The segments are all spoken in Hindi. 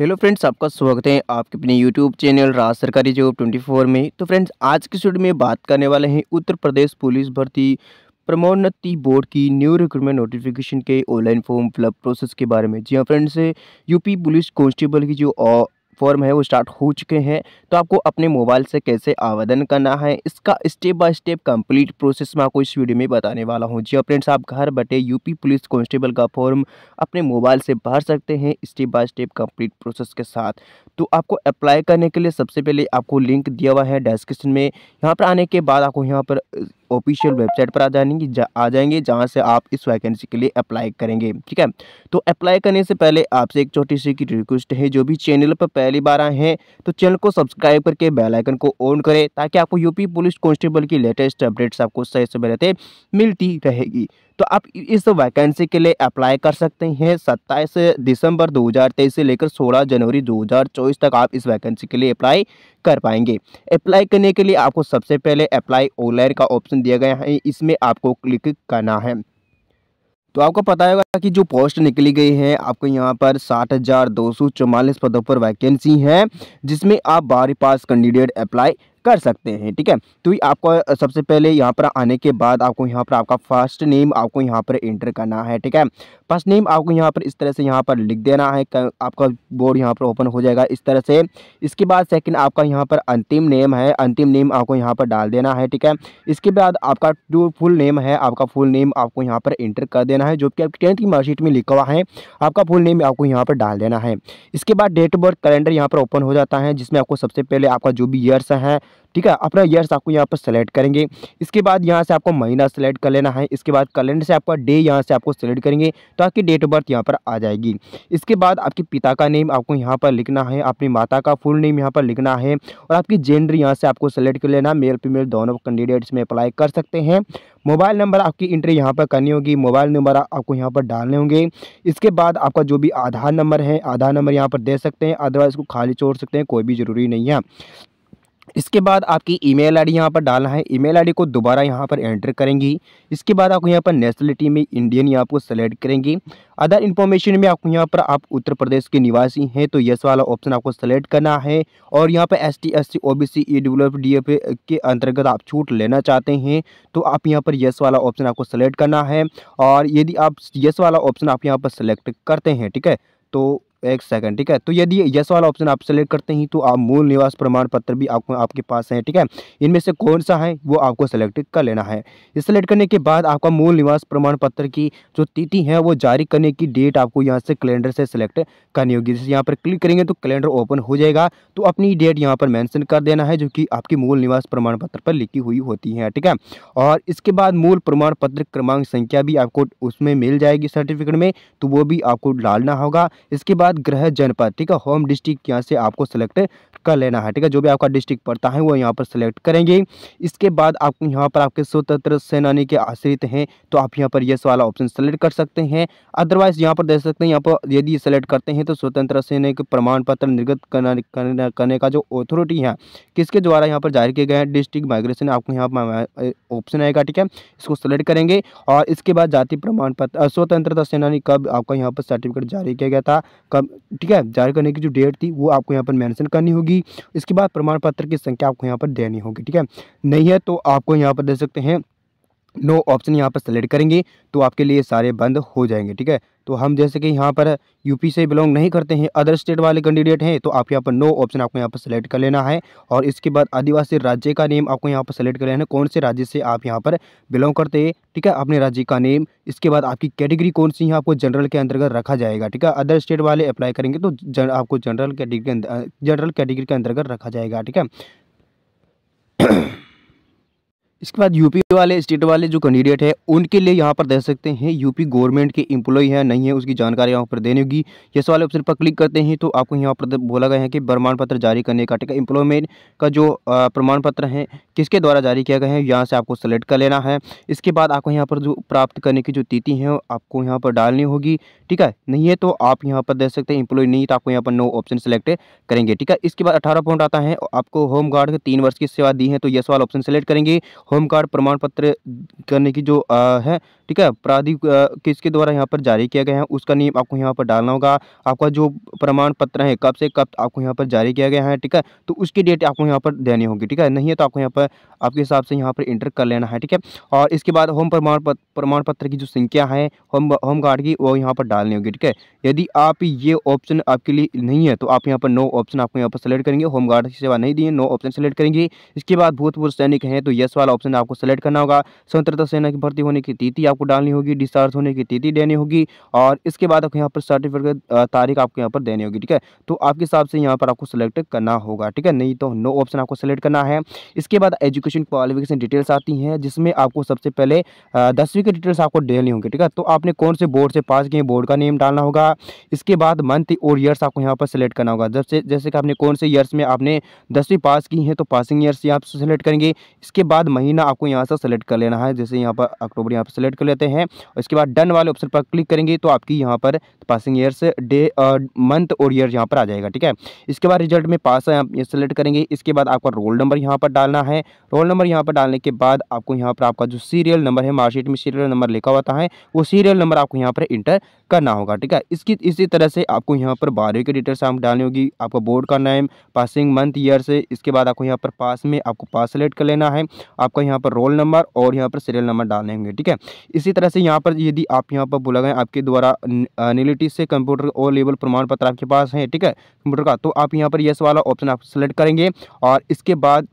हेलो फ्रेंड्स आपका स्वागत है आपके अपने यूट्यूब चैनल राज सरकारी जॉब 24 में तो फ्रेंड्स आज के स्टूडियो में बात करने वाले हैं उत्तर प्रदेश पुलिस भर्ती प्रमोन्नति बोर्ड की न्यू रिक्रूटमेंट नोटिफिकेशन के ऑनलाइन फॉर्म फिलअप प्रोसेस के बारे में जी हाँ फ्रेंड्स यूपी पुलिस कांस्टेबल की जो फॉर्म है वो स्टार्ट हो चुके हैं तो आपको अपने मोबाइल से कैसे आवेदन करना है इसका step by step complete process मैं आपको इस वीडियो में बताने वाला हूँ जी फ्रेंड्स हाँ आप घर बैठे यूपी पुलिस कांस्टेबल का फॉर्म अपने मोबाइल से भर सकते हैं step by step complete process के साथ तो आपको अप्लाई करने के लिए सबसे पहले आपको लिंक दिया हुआ है डिस्क्रिप्शन में यहाँ पर आने के बाद आपको यहाँ पर ऑफिशियल वेबसाइट पर आ जाएंगे जा, आ जाएंगे जहाँ से आप इस वैकेंसी के लिए अप्लाई करेंगे ठीक है तो अप्लाई करने से पहले आपसे एक छोटी सी की रिक्वेस्ट है जो भी चैनल पर पहली बार आए हैं तो चैनल को सब्सक्राइब करके बेलाइकन को ऑन करें ताकि आपको यूपी पुलिस कॉन्स्टेबल की लेटेस्ट अपडेट्स आपको सही समय रहते मिलती रहेगी तो आप इस वैकेंसी के लिए अप्लाई कर सकते हैं सत्ताईस दिसंबर 2023 से लेकर 16 जनवरी 2024 तक आप इस वैकेंसी के लिए अप्लाई कर पाएंगे अप्लाई करने के लिए आपको सबसे पहले अप्लाई ऑनलाइन का ऑप्शन दिया गया है इसमें आपको क्लिक करना है तो आपको पता होगा कि जो पोस्ट निकली गई है आपको यहाँ पर साठ हज़ार दो सौ चौवालीस पदों पर वैकेंसी है जिसमें आप बारह पास कैंडिडेट अप्लाई कर सकते हैं ठीक है तो आपको सबसे पहले यहाँ पर आने के बाद आपको यहाँ पर आपका फर्स्ट नेम आपको यहाँ पर एंटर करना है ठीक है फर्स्ट नेम आपको यहाँ पर इस तरह से यहाँ पर लिख देना है आपका बोर्ड यहाँ पर ओपन हो जाएगा इस तरह से इसके बाद सेकंड आपका यहाँ पर अंतिम नेम है अंतिम नेम आपको यहाँ पर डाल देना है ठीक है इसके बाद आपका जो फुल नेम है आपका फुल नेम आपको यहाँ पर एंटर कर देना है जो कि आपकी टेंथ की मार्कशीट में लिखा हुआ है आपका फुल नेम आपको यहाँ पर डाल देना है इसके बाद डेट ऑफ बर्थ कैलेंडर यहाँ पर ओपन हो जाता है जिसमें आपको सबसे पहले आपका जो भी ईयर्स है ठीक है अपना ईयर्स आपको यहाँ पर सेलेक्ट करेंगे इसके बाद यहाँ से आपको महीना सेलेक्ट कर लेना है इसके बाद कैलेंडर से आपका डे यहाँ से आपको सेलेक्ट करेंगे तो आपकी डेट ऑफ बर्थ यहाँ पर आ जाएगी इसके बाद आपके पिता का नेम आपको यहाँ पर लिखना है अपनी माता का फुल नेम यहाँ पर लिखना है और आपकी जेंडर यहाँ से आपको सेलेक्ट कर लेना मेल फीमेल दोनों कैंडिडेट्स में अप्लाई कर सकते हैं मोबाइल नंबर आपकी इंट्री यहाँ पर करनी होगी मोबाइल नंबर आपको यहाँ पर डालने होंगे इसके बाद आपका जो भी आधार नंबर है आधार नंबर यहाँ पर दे सकते हैं अदरवाइज़ को खाली छोड़ सकते हैं कोई भी ज़रूरी नहीं है इसके बाद आपकी ईमेल आईडी यहाँ पर डालना है ईमेल आईडी को दोबारा यहाँ पर एंटर करेंगी इसके बाद आपको यहाँ पर नेशनलिटी में इंडियन यहाँ आपको सेलेक्ट करेंगी अदर इन्फॉर्मेशन में आपको यहाँ पर आप उत्तर प्रदेश के निवासी हैं तो यस वाला ऑप्शन आपको सेलेक्ट करना है और यहाँ पर S T S C O B C E W D F के अंतर्गत आप छूट लेना चाहते हैं तो आप यहाँ पर यस वाला ऑप्शन आपको सेलेक्ट करना है और यदि आप यस वाला ऑप्शन आप यहाँ पर सेलेक्ट करते हैं ठीक है तो एक सेकंड ठीक है तो यदि यस वाला ऑप्शन आप सेलेक्ट करते हैं तो आप मूल निवास प्रमाण पत्र भी आपको आपके पास है ठीक है इनमें से कौन सा है वो आपको सेलेक्ट कर लेना है सेलेक्ट करने के बाद आपका मूल निवास प्रमाण पत्र की जो तिथि है वो जारी करने की डेट आपको यहाँ से कैलेंडर से सिलेक्ट करनी होगी जैसे यहाँ पर क्लिक करेंगे तो कैलेंडर ओपन हो जाएगा तो अपनी डेट यहाँ पर मैंसन कर देना है जो कि आपकी मूल निवास प्रमाण पत्र पर लिखी हुई होती है ठीक है और इसके बाद मूल प्रमाण पत्र क्रमांक संख्या भी आपको उसमें मिल जाएगी सर्टिफिकेट में तो वो भी आपको डालना होगा इसके बाद बाद ग्रह जनपद ठीक है होम डिस्ट्रिक्ट यहाँ से आपको सेलेक्ट कर लेना है ठीक है जो भी आपका डिस्ट्रिक्ट पड़ता है वो यहाँ पर सेलेक्ट करेंगे इसके बाद आप यहाँ पर आपके स्वतंत्र सेनानी के आश्रित हैं तो आप यहाँ पर यस वाला ऑप्शन सेलेक्ट कर सकते हैं अदरवाइज यहाँ पर देख सकते हैं यहाँ पर यदि सेलेक्ट करते हैं तो स्वतंत्र सेना के प्रमाण पत्र निर्गत करने का जो ऑथोरिटी है किसके द्वारा यहाँ पर जारी किए गए हैं डिस्ट्रिक्ट माइग्रेशन आपको यहाँ पर ऑप्शन आएगा ठीक है इसको सेलेक्ट करेंगे और इसके बाद जाति प्रमाण पत्र स्वतंत्रता सेनानी कब आपका यहाँ पर सर्टिफिकेट जारी किया गया था कब ठीक है जारी करने की जो डेट थी वो आपको यहाँ पर मैंशन करनी होगी इसके बाद प्रमाण पत्र की संख्या आपको यहाँ पर देनी होगी ठीक है नहीं है तो आपको यहाँ पर दे सकते हैं नो ऑप्शन यहाँ पर सेलेक्ट करेंगे तो आपके लिए सारे बंद हो जाएंगे ठीक है तो हम जैसे कि यहाँ पर यूपी से बिलोंग नहीं करते हैं अदर स्टेट वाले कैंडिडेट हैं तो आप यहाँ पर नो ऑप्शन आपको यहाँ पर सेलेक्ट कर लेना है और इसके बाद आदिवासी राज्य का नेम आपको यहाँ पर सेलेक्ट कर लेना है कौन से राज्य से आप यहाँ पर बिलोंग करते हैं ठीक है अपने राज्य का नेम इसके बाद आपकी कैटेगरी कौन सी है आपको जनरल के अंतर्गत रखा जाएगा ठीक है अदर स्टेट वाले अप्लाई करेंगे तो जन, आपको जनरल कैटेगरी के जनरल कैटेगरी के अंतर्गत रखा जाएगा ठीक है इसके बाद यूपी वाले स्टेट वाले जो कैंडिडेट है उनके लिए यहाँ पर दे सकते हैं यूपी गवर्नमेंट के इम्प्लॉई है नहीं है उसकी जानकारी यहाँ पर देने होगी इस वाले ऑप्शन पर क्लिक करते हैं तो आपको यहाँ पर बोला गया है कि प्रमाण पत्र जारी करने का ठीक है इम्प्लॉयमेंट का जो प्रमाण पत्र है किसके द्वारा जारी किया गया है यहाँ से आपको सेलेक्ट कर लेना है इसके बाद आपको यहाँ पर जो प्राप्त करने की जो तिथि है आपको यहाँ पर डालनी होगी ठीक है नहीं है तो आप यहाँ पर दे सकते हैं इम्प्लॉय नहीं तो आपको यहाँ पर नो ऑप्शन सेलेक्ट करेंगे ठीक है इसके बाद अठारह पॉइंट आता है आपको होम गार्ड के तीन वर्ष की सेवा दी है तो यस वाला ऑप्शन सेलेक्ट करेंगे होम कार्ड प्रमाण पत्र करने की जो है ठीक है अपराधी किसके द्वारा यहाँ पर जारी किया गया है उसका नियम आपको यहाँ पर डालना होगा आपका जो प्रमाण पत्र है कब से कब आपको यहाँ पर जारी किया गया है ठीक है तो उसकी डेट आपको यहाँ पर देनी होगी ठीक है नहीं है तो आपको यहाँ पर आपके हिसाब से यहाँ पर इंटर कर लेना है ठीक है और इसके बाद होम प्रमाण प्रमाण पत्र की जो संख्या है होम होम गार्ड की वो यहाँ पर डालनी होगी ठीक है यदि आप ये ऑप्शन आपके लिए नहीं है तो आप यहाँ पर नो ऑप्शन आपको यहाँ पर सेलेक्ट करेंगे होम गार्ड की सेवा नहीं दी है नो ऑप्शन सेलेक्ट करेंगे इसके बाद भूतपूर्व सैनिक हैं तो यस वाला ऑप्शन आपको सेलेक्ट करना होगा स्वतंत्रता सेना की भर्ती होने की तिथि आपको आपको डालनी होगी डिस्चार्ज होने की तिथि देनी होगी और इसके बाद आपको यहाँ पर सर्टिफिकेट तारीख आपको यहाँ पर देनी होगी ठीक है तो आपके हिसाब से यहाँ पर आपको सेलेक्ट करना होगा ठीक है नहीं तो नो ऑप्शन आपको सेलेक्ट करना है इसके बाद एजुकेशन क्वालिफिकेशन डिटेल्स आती हैं जिसमें आपको सबसे पहले दसवीं के डिटेल्स आपको देनी होंगे ठीक है तो आपने कौन से बोर्ड से पास किए बोर्ड का नेम डालना होगा इसके बाद मंथ और ईयर्स आपको यहाँ पर सेलेक्ट करना होगा जैसे जैसे कि आपने कौन से ईयर्स में आपने दसवीं पास की है तो पासिंग ईयर्स यहाँ पर सेलेक्ट करेंगे इसके बाद महीना आपको यहाँ से सेलेक्ट कर लेना है जैसे यहाँ पर अक्टूबर यहाँ पर सेलेक्ट कर लेते हैं उसके बाद डन वाले ऑप्शन पर क्लिक करेंगे तो आपकी यहाँ पर पासिंग ईयर्स डे मंथ और ईयर यहाँ पर आ जाएगा ठीक है इसके बाद रिजल्ट में पास सेलेक्ट करेंगे इसके बाद आपका रोल नंबर यहाँ पर डालना है रोल नंबर यहाँ पर डालने के बाद आपको यहाँ पर आपका जो सीरियल नंबर है मार्कशीट में सीरियल नंबर लिखा होता है वो सीरियल नंबर आपको यहाँ पर इंटर करना होगा ठीक है इसकी इसी तरह से आपको यहाँ पर बारहवीं की डिटेल्स आप डालनी होगी आपका बोर्ड का नेम पासिंग मंथ ईयर से इसके बाद आपको यहाँ पर पास में आपको पास सेलेक्ट कर लेना है आपका यहाँ पर रोल नंबर और यहाँ पर सीरियल नंबर डालने होंगे ठीक है इसी तरह से यहाँ पर यदि आप यहाँ पर बोला गया आपके द्वारा निलिटी से कंप्यूटर ओ लेवल प्रमाण पत्र आपके पास है ठीक है कंप्यूटर का तो आप यहाँ पर येस वाला ऑप्शन आप सेलेक्ट करेंगे और इसके बाद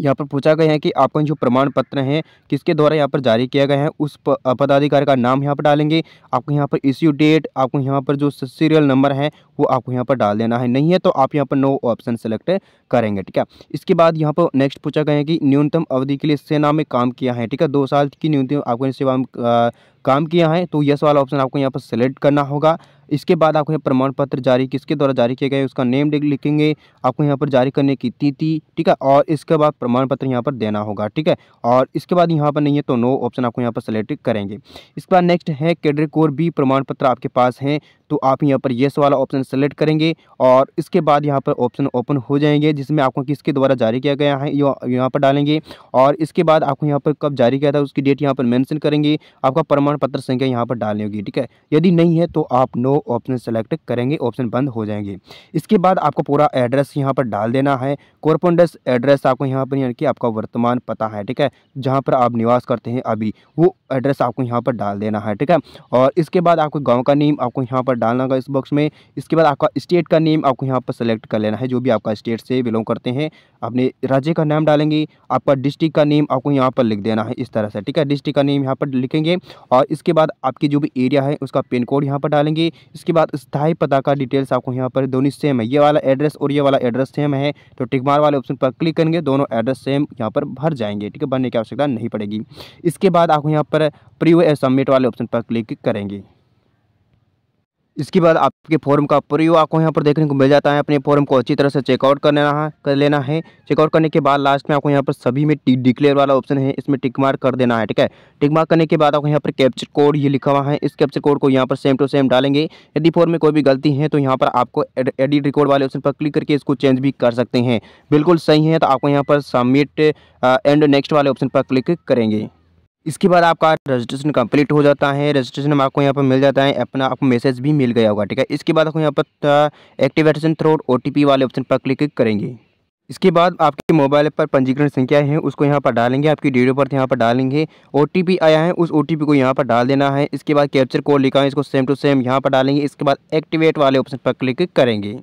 यहाँ पर पूछा गया है कि आपका जो प्रमाण पत्र हैं किसके द्वारा यहाँ पर जारी किया गया है उस पदाधिकारी का नाम यहाँ पर डालेंगे आपको यहाँ पर इश्यू डेट आपको यहाँ पर जो सीरियल नंबर है वो आपको यहाँ पर डाल देना है नहीं है तो आप यहाँ पर नो ऑप्शन सेलेक्ट करेंगे ठीक है इसके बाद यहाँ पर नेक्स्ट पूछा गया है कि न्यूनतम अवधि के लिए सेना में काम किया है ठीक है दो साल की न्यूनतम आपको सेवा काम किया है तो यस वाला ऑप्शन आपको यहाँ पर सेलेक्ट करना होगा इसके बाद आपको यहाँ प्रमाण पत्र जारी किसके द्वारा जारी किया गया है उसका नेम लिखेंगे आपको यहाँ पर जारी करने की तिथि ठीक है और इसके बाद प्रमाण पत्र यहाँ पर देना होगा ठीक है और इसके बाद यहाँ पर नहीं है तो नो ऑप्शन आपको यहाँ पर सेलेक्ट करेंगे इसके बाद नेक्स्ट है कैडर कोर बी प्रमाण पत्र आपके पास हैं तो आप यहाँ पर येस वाला ऑप्शन सेलेक्ट करेंगे और इसके बाद यहाँ पर ऑप्शन ओपन हो जाएंगे जिसमें आपको किसके द्वारा जारी किया गया है यहाँ पर डालेंगे और इसके बाद आपको यहाँ पर कब जारी किया था उसकी डेट यहाँ पर मैंशन करेंगे आपका प्रमाण पत्र संख्या यहाँ पर डालनी होगी ठीक है यदि नहीं है तो आप नो ऑप्शन सेलेक्ट करेंगे ऑप्शन बंद हो जाएंगे इसके बाद आपको पूरा एड्रेस यहाँ पर डाल देना है कॉरपोंडस एड्रेस आपको यहाँ पर यानी कि आपका वर्तमान पता है ठीक है जहाँ पर आप निवास करते हैं अभी वो एड्रेस आपको यहाँ पर डाल देना है ठीक है और इसके बाद आपको गाँव का नेम आपको यहाँ पर डालना होगा इस बॉक्स में इसके बाद आपका स्टेट का नेम आपको यहाँ पर सेलेक्ट कर लेना है जो भी आपका स्टेट से बिलोंग करते हैं अपने राज्य का नाम डालेंगे आपका डिस्ट्रिक्ट का नेम आपको यहाँ पर लिख देना है इस तरह से ठीक है डिस्ट्रिक्ट का नेम यहाँ पर लिखेंगे और इसके बाद आपकी जो भी एरिया है उसका पिन कोड यहाँ पर डालेंगे इसके बाद स्थायी पता का डिटेल्स आपको यहाँ पर दोनों सेम है ये वाला एड्रेस और ये वाला एड्रेस सेम है तो टिकमार वाले ऑप्शन पर क्लिक करेंगे दोनों एड्रेस सेम यहाँ पर भर जाएंगे ठीक है भरने की आवश्यकता नहीं पड़ेगी इसके बाद आपको यहाँ पर प्रीव सबमिट वाले ऑप्शन पर क्लिक करेंगे इसके बाद आपके फॉर्म का प्रयोग आपको यहाँ पर देखने को मिल जाता है अपने फॉर्म को अच्छी तरह से चेकआउट कर लेना कर लेना है चेकआउट करने के बाद लास्ट में आपको यहाँ पर सभी में टिक डिक्लेयर वाला ऑप्शन है इसमें टिक मार्क कर देना है ठीक है टिक मार्क करने के बाद आपको यहाँ पर कैप्चर कोड ये लिखा हुआ है इस कैप्चर कोड को यहाँ पर सेम टू सेम डालेंगे यदि फॉर्म में कोई भी गलती है तो यहाँ पर आपको एडिट रिकॉर्ड वाले ऑप्शन पर क्लिक करके इसको चेंज भी कर सकते हैं बिल्कुल सही है तो आपको यहाँ पर सबमिट एंड नेक्स्ट वाले ऑप्शन पर क्लिक करेंगे इसके बाद आपका रजिस्ट्रेशन कंप्लीट हो जाता है रजिस्ट्रेशन आपको यहाँ पर मिल जाता है अपना आपको मैसेज भी मिल गया होगा ठीक है इसके बाद आपको यहाँ पर एक्टिवेशन थ्रो ओ वाले ऑप्शन पर क्लिक करेंगे इसके बाद आपके मोबाइल पर पंजीकरण संख्या है उसको यहाँ पर डालेंगे आपकी डेट ऑफ बर्थ यहाँ पर डालेंगे ओ आया है उस ओ को यहाँ पर डाल देना है इसके बाद कैप्चर कोड लिखा है इसको सेम टू सेम यहाँ पर डालेंगे इसके बाद एक्टिवेट वाले ऑप्शन पर क्लिक करेंगे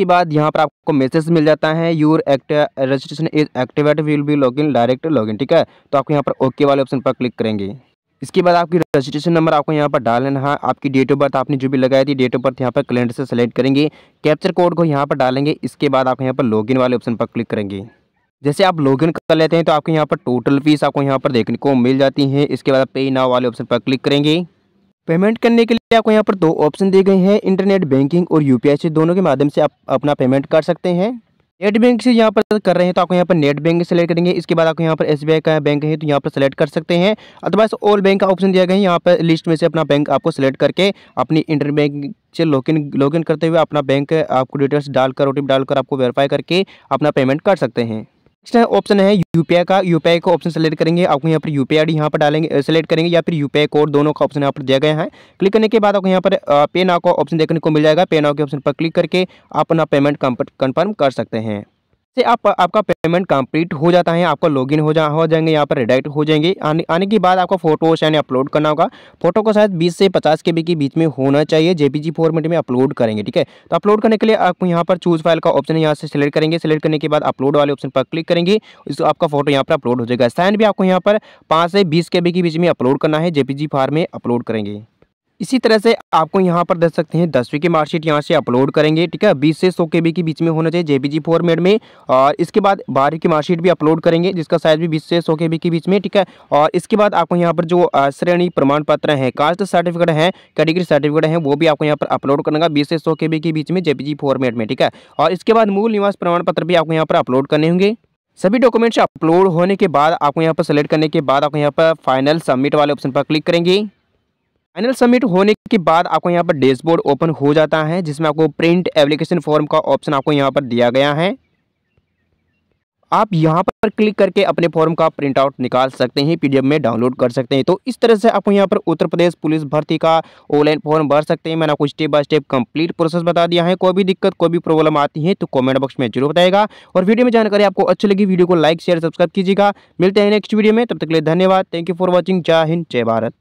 उसके बाद यहाँ पर आपको मैसेज मिल जाता है your act registration is activate will be log in direct log in ठीक है तो आपको यहाँ पर ओके वाले ऑप्शन पर क्लिक करेंगे इसके बाद आपकी रजिस्ट्रेशन नंबर आपको यहाँ पर डाल लेना है आपकी डेट ऑफ बर्थ आपने जो भी लगाई थी डेट ऑफ बर्थ यहाँ पर कैलेंडर से सेलेक्ट करेंगे कैप्चर कोड को यहाँ पर डालेंगे इसके बाद आपको यहाँ पर लॉगिन वाले ऑप्शन पर क्लिक करेंगे जैसे आप लॉगिन कर लेते हैं तो आपको यहाँ पर टोटल फीस आपको यहाँ पर देखने को मिल जाती है इसके बाद पे नाव वाले ऑप्शन पर क्लिक करेंगे पेमेंट करने के लिए आपको यहाँ पर दो ऑप्शन दिए गए हैं इंटरनेट बैंकिंग और यू से दोनों के माध्यम से आप अपना पेमेंट कर सकते हैं नेट बैंक से यहाँ पर कर रहे हैं तो आपको यहाँ पर नेट बैंक सेलेक्ट करेंगे इसके बाद आपको यहाँ पर एस का बैंक है तो यहाँ पर सेलेक्ट कर सकते हैं अथवा ऑल बैंक का ऑप्शन दिया गया है यहाँ पर लिस्ट में से अपना बैंक आपको सेलेक्ट करके अपनी इंटर बैंक से लॉगिन लॉगिन करते हुए अपना बैंक आपको डिटेल्स डालकर ओ डालकर आपको वेरीफाई करके अपना पेमेंट कर सकते हैं नेक्स्ट ऑप्शन है यूपीआई का यूपीआई का ऑप्शन सेलेक्ट करेंगे आपको यहाँ पर यूपीआई आई यहाँ पर डालेंगे सेलेक्ट करेंगे या फिर यूपीआई कोड दोनों का ऑप्शन यहाँ पर दिया गया है क्लिक करने के बाद आपको यहाँ पर पे नाव का ऑप्शन देखने को मिल जाएगा पे नाव के ऑप्शन पर क्लिक करके आप अपना पेमेंट कंफर्म कर सकते हैं से आप आपका पेमेंट कंप्लीट हो जाता है आपका लॉगिन हो जा हो जाएंगे यहाँ पर रिडाइट हो जाएंगे आने आने के बाद आपको फोटो यानी अपलोड करना होगा फोटो को शायद 20 से 50 के बी के बीच में होना चाहिए जेपीजी फॉर्मेट में अपलोड करेंगे ठीक है तो अपलोड करने के लिए आपको यहाँ पर चूज फाइल का ऑप्शन यहाँ से सिलेक्ट करेंगे सिलेक्ट करने के बाद अपलोड वाले ऑप्शन पर क्लिक करेंगे इसको आपका फोटो यहाँ पर अपलोड हो जाएगा साइन भी आपको यहाँ पर पाँच से बीस के बी के बीच में अपलोड करना है जेपीजी फॉर्म में अपलोड करेंगे इसी तरह से आपको यहाँ पर देख सकते हैं दसवीं की मार्कशीट यहाँ से अपलोड करेंगे ठीक है बीस से सौ के बी के बीच में होना चाहिए जेबीजी फॉर्मेट में और इसके बाद बारहवीं की मार्कशीट भी अपलोड करेंगे जिसका साइज भी बीस से सौ के बी के बीच में ठीक है और इसके बाद आपको यहाँ पर जो श्रेणी प्रमाण पत्र है कास्ट सर्टिफिकेट है कैटेगरी सर्टिफिकेट है वो भी आपको यहाँ पर अपलोड करना बीस से सौ के बी के बीच में जेबीजी फॉर्मेट में ठीक है और इसके बाद मूल निवास प्रमाण पत्र भी आपको यहाँ पर अपलोड करने होंगे सभी डॉक्यूमेंट्स अपलोड होने के बाद आपको यहाँ पर सेलेक्ट करने के बाद आपको यहाँ पर फाइनल सबमिट वाले ऑप्शन पर क्लिक करेंगे फाइनल सबमिट होने के बाद आपको यहाँ पर डैशबोर्ड ओपन हो जाता है जिसमें आपको प्रिंट एप्लीकेशन फॉर्म का ऑप्शन आपको यहाँ पर दिया गया है आप यहाँ पर क्लिक करके अपने फॉर्म का प्रिंट आउट निकाल सकते हैं पीडीएफ में डाउनलोड कर सकते हैं तो इस तरह से आपको यहाँ पर उत्तर प्रदेश पुलिस भर्ती का ऑनलाइन फॉर्म भर सकते हैं मैंने आपको step by step complete process बता दिया है कोई भी दिक्कत कोई भी प्रॉब्लम आती है तो कमेंट बॉक्स में जरूर बताएगा और वीडियो में जानकारी आपको अच्छी लगी वीडियो को लाइक शेयर सब्सक्राइब कीजिएगा मिलते हैं नेक्स्ट वीडियो में तब तक के लिए धन्यवाद थैंक यू फॉर वॉचिंग जय हिंद जय भारत